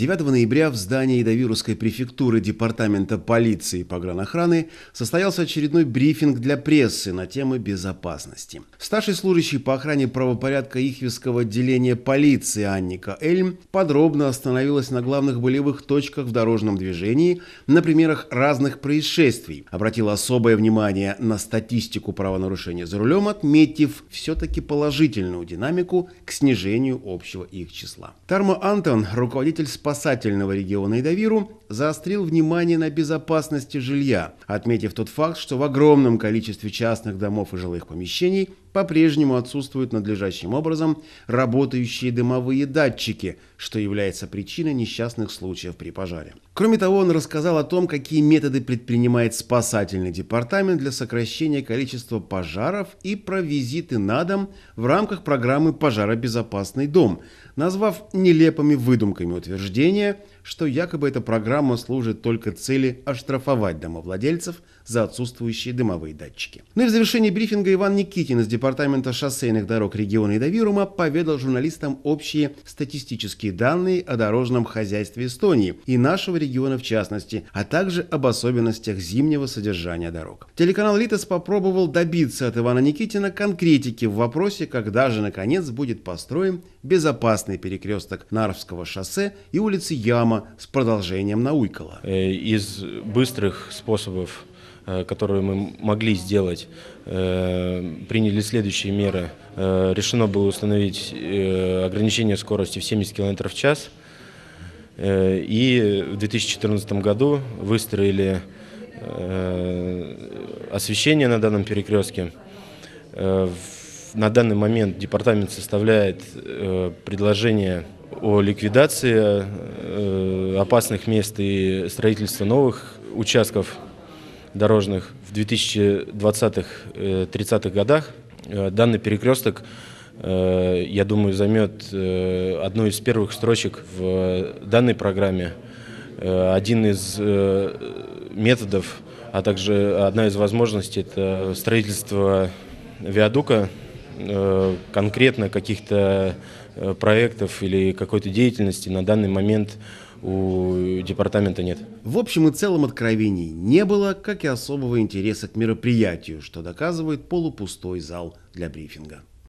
9 ноября в здании Давирусской префектуры Департамента полиции и погранохраны состоялся очередной брифинг для прессы на темы безопасности. Старший служащий по охране правопорядка Ихвистского отделения полиции Анника Эльм подробно остановилась на главных болевых точках в дорожном движении на примерах разных происшествий, обратила особое внимание на статистику правонарушения за рулем, отметив все-таки положительную динамику к снижению общего их числа. Тарма Антон, руководитель спа спасательного региона Идавиру заострил внимание на безопасности жилья, отметив тот факт, что в огромном количестве частных домов и жилых помещений по-прежнему отсутствуют надлежащим образом работающие дымовые датчики, что является причиной несчастных случаев при пожаре. Кроме того, он рассказал о том, какие методы предпринимает спасательный департамент для сокращения количества пожаров и про визиты на дом в рамках программы «Пожаробезопасный дом», назвав нелепыми выдумками утверждения, что якобы эта программа служит только цели оштрафовать домовладельцев за отсутствующие дымовые датчики. Ну и в завершении брифинга Иван Никитин из департамента Департамента шоссейных дорог региона Идовирума поведал журналистам общие статистические данные о дорожном хозяйстве Эстонии и нашего региона в частности, а также об особенностях зимнего содержания дорог. Телеканал «Литос» попробовал добиться от Ивана Никитина конкретики в вопросе, когда же наконец будет построен безопасный перекресток Нарвского шоссе и улицы Яма с продолжением Науйкола. Э, из быстрых способов Э, которую мы могли сделать, э, приняли следующие меры. Э, решено было установить ограничение скорости в 70 км в час. И в 2014 году выстроили освещение на данном перекрестке. На данный момент департамент составляет предложение о ликвидации опасных мест и строительства новых участков дорожных в 2020-30-х э, годах. Э, данный перекресток, э, я думаю, займет одну из первых строчек в данной программе. Один из методов, а также одна из возможностей – это строительство виадука Э, конкретно каких-то э, проектов или какой-то деятельности на данный момент у департамента нет. В общем и целом откровений не было, как и особого интереса к мероприятию, что доказывает полупустой зал для брифинга.